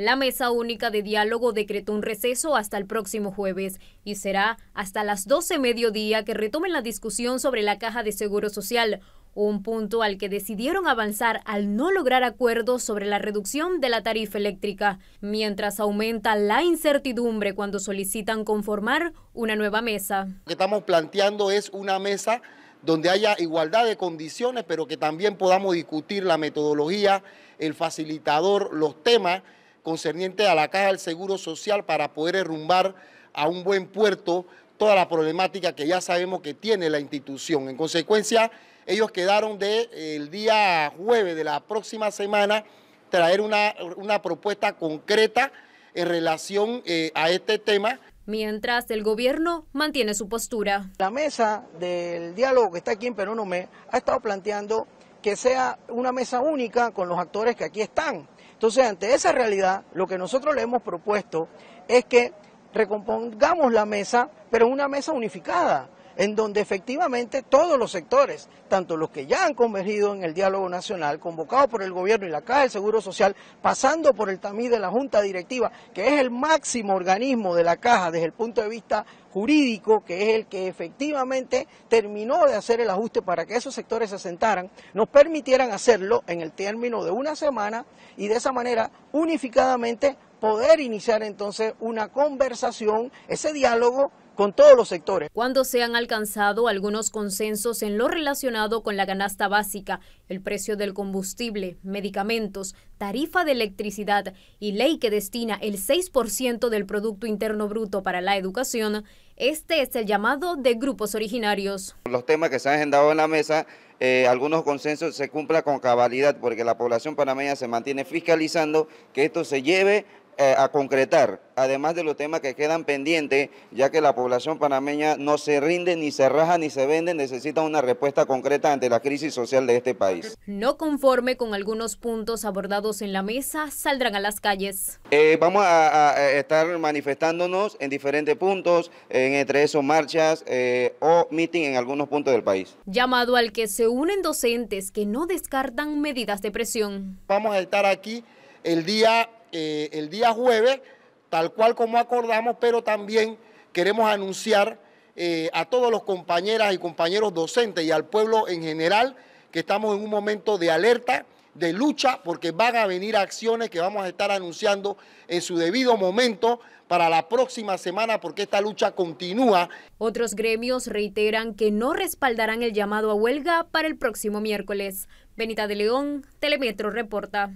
La Mesa Única de Diálogo decretó un receso hasta el próximo jueves y será hasta las 12 mediodía que retomen la discusión sobre la Caja de Seguro Social, un punto al que decidieron avanzar al no lograr acuerdos sobre la reducción de la tarifa eléctrica, mientras aumenta la incertidumbre cuando solicitan conformar una nueva mesa. Lo que estamos planteando es una mesa donde haya igualdad de condiciones, pero que también podamos discutir la metodología, el facilitador, los temas concerniente a la Caja del Seguro Social para poder derrumbar a un buen puerto toda la problemática que ya sabemos que tiene la institución. En consecuencia, ellos quedaron de el día jueves de la próxima semana traer una, propuesta concreta en relación eh, a este tema. Mientras el gobierno mantiene su postura. La mesa del diálogo que está aquí en Perú ha estado planteando que sea una mesa única con los actores que aquí están. Entonces, ante esa realidad, lo que nosotros le hemos propuesto es que recompongamos la mesa, pero una mesa unificada, en donde efectivamente todos los sectores, tanto los que ya han convergido en el diálogo nacional, convocados por el gobierno y la Caja del Seguro Social, pasando por el tamiz de la Junta Directiva, que es el máximo organismo de la Caja desde el punto de vista jurídico, que es el que efectivamente terminó de hacer el ajuste para que esos sectores se asentaran, nos permitieran hacerlo en el término de una semana y de esa manera unificadamente poder iniciar entonces una conversación, ese diálogo con todos los sectores. Cuando se han alcanzado algunos consensos en lo relacionado con la canasta básica, el precio del combustible, medicamentos, tarifa de electricidad y ley que destina el 6% del Producto Interno Bruto para la educación, este es el llamado de grupos originarios. Los temas que se han agendado en la mesa, eh, algunos consensos se cumplan con cabalidad porque la población panameña se mantiene fiscalizando que esto se lleve eh, a concretar, además de los temas que quedan pendientes, ya que la población panameña no se rinde, ni se raja, ni se vende, necesita una respuesta concreta ante la crisis social de este país. No conforme con algunos puntos abordados en la mesa, saldrán a las calles. Eh, vamos a, estar manifestándonos en diferentes puntos, en entre esos marchas eh, o meeting en algunos puntos del país. Llamado al que se unen docentes que no descartan medidas de presión. Vamos a estar aquí el día eh, el día jueves, tal cual como acordamos, pero también queremos anunciar eh, a todos los compañeras y compañeros docentes y al pueblo en general que estamos en un momento de alerta, de lucha, porque van a venir acciones que vamos a estar anunciando en su debido momento para la próxima semana, porque esta lucha continúa. Otros gremios reiteran que no respaldarán el llamado a huelga para el próximo miércoles. Benita de León, Telemetro reporta.